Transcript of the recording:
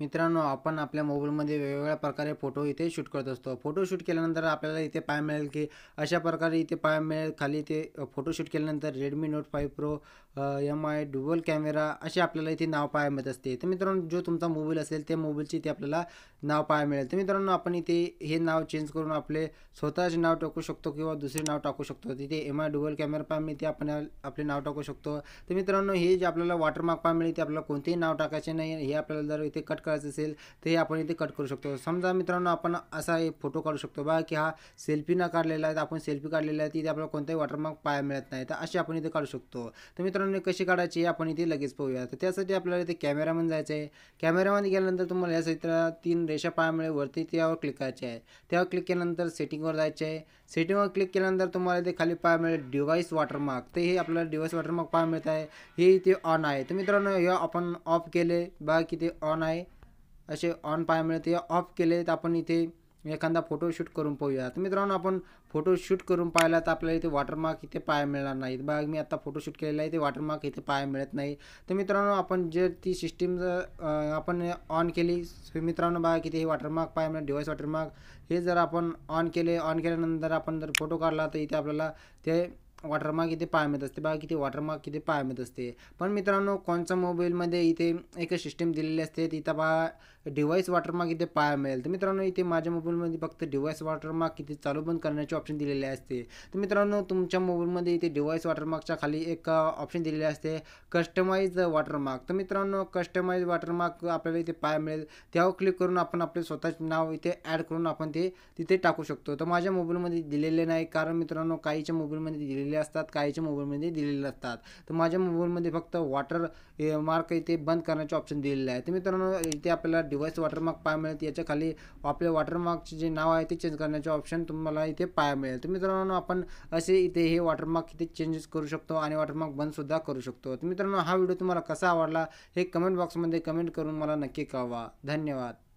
मित्रांनो आपण आपल्या मोबाईलमध्ये वेगवेगळ्या प्रकारे फोटो इथे शूट करत असतो फोटो शूट केल्यानंतर आपल्याला इथे पाय मिळेल की अशा प्रकारे इथे पाय मिळेल खाली इथे फोटो शूट केल्यानंतर Redmi note five pro M I dual camera असे आपल्याला इथे नाव पाहायला मिळत असते तर मित्रांनो जो तुमचा मोबाईल असेल त्या मोबाईलचे इथे आपल्याला नाव पाहायला मिळेल तर मित्रांनो आपण इथे हे नाव चेंज करून आपले स्वतःचे नाव टाकू शकतो किंवा दुसरे नाव टाकू शकतो तिथे एम आय डुबल कॅमेरा पाय मिळते आपण आपले नाव टाकू शकतो तर मित्रांनो हे जे आपल्याला वॉटरमार्क पाय मिळेल ते आपल्याला कोणतेही नाव टाकायचे नाही हे आपल्याला जर इथे कट करायचं असेल ते आपण इथे कट करू शकतो समजा मित्रांनो आपण असा एक फोटो काढू शकतो बा की हा सेल्फी ना काढलेला आहे आपण सेल्फी काढलेला आहे तिथे आपल्याला कोणताही वॉटरमार्क पाया मिळत नाही तर अशी आपण इथे काढू शकतो तर मित्रांनो कशी काढायची हे आपण इथे लगेच पाहूया तर त्यासाठी आपल्याला इथे कॅमेरामन जायचं आहे कॅमेरामध्ये गेल्यानंतर तुम्हाला या साईडला तीन रेषा पाया मिळेल वरती त्यावर क्लिक करायचे आहे त्यावर क्लिक केल्यानंतर सेटिंगवर जायचे आहे सेटिंगवर क्लिक केल्यानंतर तुम्हाला इथे खाली पाया मिळेल डिवाईस वॉटरमार्क ते हे आपल्याला डिव्हाइस वॉटरमार्क पाहायला मिळत आहे हे इथे ऑन आहे तर मित्रांनो हे आपण ऑफ केले बा की ते ऑन आहे असे ऑन पाहायला मिळते ऑफ केले तर आपण इथे एखादा फोटोशूट करून पाहूया तर मित्रांनो आपण फोटोशूट करून पाहिला तर आपल्याला इथे वॉटरमार्क इथे पाया मिळणार नाहीत बघा मी आता फोटोशूट केलेला आहे ते वॉटरमार्क इथे पाहाय मिळत नाही तर मित्रांनो आपण जर ती सिस्टीम आपण ऑन केली मित्रांनो बघा की ते वॉटरमार्क पाहाय मिळत डिवाईस वॉटरमार्क हे जर आपण ऑन केले ऑन केल्यानंतर आपण जर फोटो काढला तर इथे आपल्याला ते वॉटरमार्क इथे पाय मिळत असते बघा किती वॉटरमार्क इथे पाय मिळत असते पण मित्रांनो कोणत्या मोबाईलमध्ये इथे एक सिस्टीम दिलेली असते तिथं बघा डिवाइस वॉटरमार्क इथे पाया मिळेल तर मित्रांनो इथे माझ्या मोबाईलमध्ये फक्त डिवाइस वॉटरमार्क इथे चालू बंद करण्याचे ऑप्शन दिलेले असते तर मित्रांनो तुमच्या मोबाईलमध्ये इथे डिव्हाइस वॉटरमार्कच्या खाली एक ऑप्शन दिलेले असते कस्टमाइज वॉटरमार्क तर मित्रांनो कस्टमाइज वॉटरमार्क आपल्याला इथे पाया मिळेल त्यावर क्लिक करून आपण आपले स्वतःचे नाव इथे ॲड करून आपण ते तिथे टाकू शकतो तर माझ्या मोबाईलमध्ये दिलेले नाही कारण मित्रांनो काहीच्या मोबाईलमध्ये दिलेले असतात काहीच्या मोबाईलमध्ये दिलेले असतात तर माझ्या मोबाईलमध्ये फक्त वॉटर मार्क इथे बंद करण्याचे ऑप्शन दिलेले आहे तर मित्रांनो इथे आपल्याला डिवाइस वॉटरमार्क पाया मिळेल याच्या खाली आपल्या वॉटरमार्कचे जे नाव आहे ते चेंज करण्याचे ऑप्शन तुम्हाला इथे पाया मिळेल तर मित्रांनो आपण असे इथे हे वॉटरमार्क इथे चेंजेस करू शकतो आणि वॉटरमार्क बंदसुद्धा करू शकतो तर मित्रांनो हा व्हिडिओ तुम्हाला कसा आवडला हे कमेंट बॉक्समध्ये कमेंट करून मला नक्की कळवा धन्यवाद